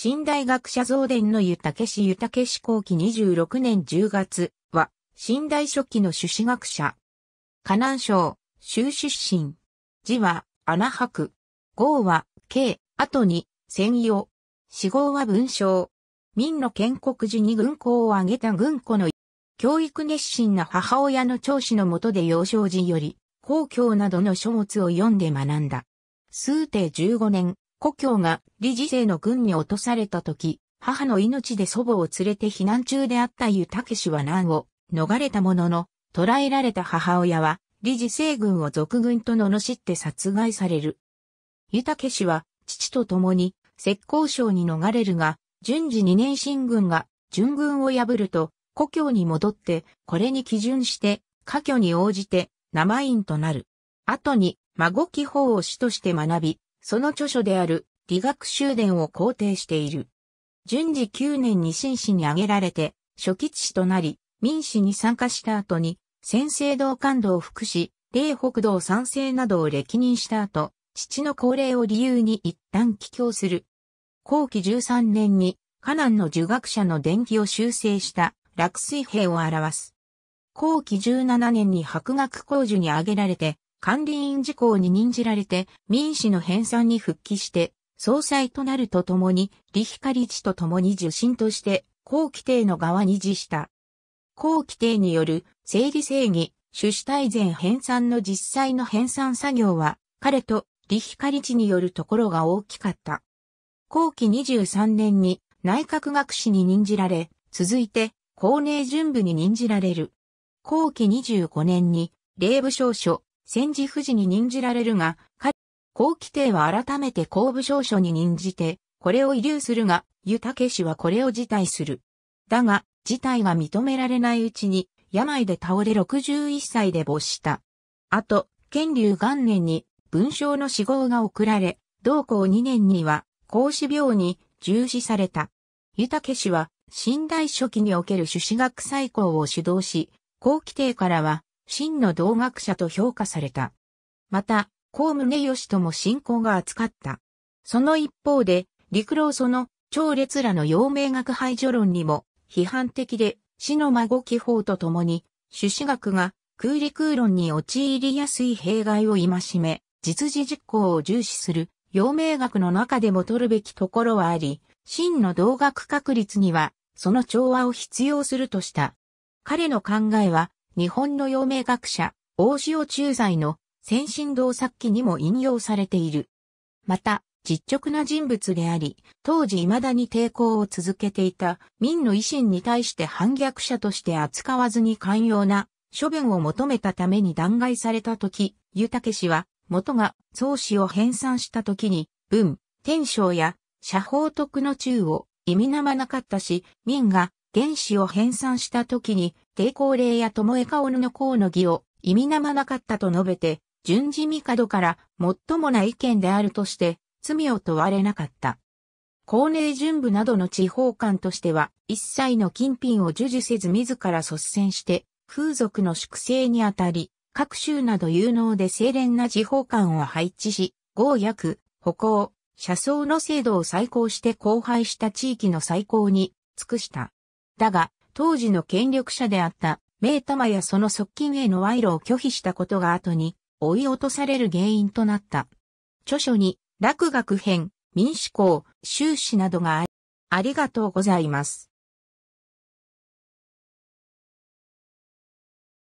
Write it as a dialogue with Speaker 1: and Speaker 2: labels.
Speaker 1: 新大学者増伝の湯武氏湯武氏後期26年10月は、新大初期の朱子学者。河南省、州出身。字は、穴白。号は、慶、後に、専用。死号は文章。民の建国時に軍校を挙げた軍庫の教育熱心な母親の長子のもとで幼少時より、公共などの書物を読んで学んだ。数帝15年、故郷が理事政の軍に落とされた時、母の命で祖母を連れて避難中であった湯武氏は難を逃れたものの、捕らえられた母親は、理事政軍を俗軍と罵って殺害される。湯武氏は、父と共に、石膏省に逃れるが、順次二年新軍が、準軍を破ると、故郷に戻って、これに基準して、家居に応じて、生院となる。後に、孫貴法を師として学び、その著書である理学修伝を肯定している。順次9年に新氏に挙げられて、初期士となり、民氏に参加した後に、先制道官道福祉、霊北道賛成などを歴任した後、父の高齢を理由に一旦帰郷する。後期13年に、河南の儒学者の伝記を修正した落水兵を表す。後期17年に博学工授に挙げられて、管理員事項に任じられて民主の編纂に復帰して、総裁となるとともに、李光一とともに受信として、後規定の側に辞した。後規定による整理正義、主主体前編纂の実際の編纂作業は、彼と李光一によるところが大きかった。後期23年に内閣学士に任じられ、続いて、高寧準部に任じられる。後期25年に、礼部少書、戦時富士に任じられるが、後期帝は改めて公部少書に任じて、これを遺留するが、湯武氏はこれを辞退する。だが、辞退が認められないうちに、病で倒れ61歳で没した。あと、建隆元年に文章の死亡が送られ、同校2年には、孔子病に重視された。湯武氏は、新大初期における朱子学再考を主導し、後期帝からは、真の同学者と評価された。また、高宗義とも信仰が厚かった。その一方で、陸老その超列らの陽明学排除論にも批判的で、死の孫気法とともに、朱子学が空理空論に陥りやすい弊害を戒め、実事実行を重視する、陽明学の中でも取るべきところはあり、真の同学確率には、その調和を必要するとした。彼の考えは、日本の陽明学者、大塩中在の先進道作記にも引用されている。また、実直な人物であり、当時未だに抵抗を続けていた民の維新に対して反逆者として扱わずに寛容な処分を求めたために弾劾された時、湯武氏は元が宗氏を編纂した時に、文、天章や社法徳の中を意味なまなかったし、民が原子を編纂した時に、抵抗霊や巴顔の功の義を意味なまなかったと述べて、順次帝から最もな意見であるとして、罪を問われなかった。皇寧準部などの地方官としては、一切の金品を授受せず自ら率先して、風俗の粛清にあたり、各州など有能で清廉な地方官を配置し、合役、歩行、車窓の制度を再興して荒廃した地域の再興に尽くした。だが、当時の権力者であった名玉やその側近への賄賂を拒否したことが後に追い落とされる原因となった。著書に、落学編、民主公、修士などがあり、ありがとうございます。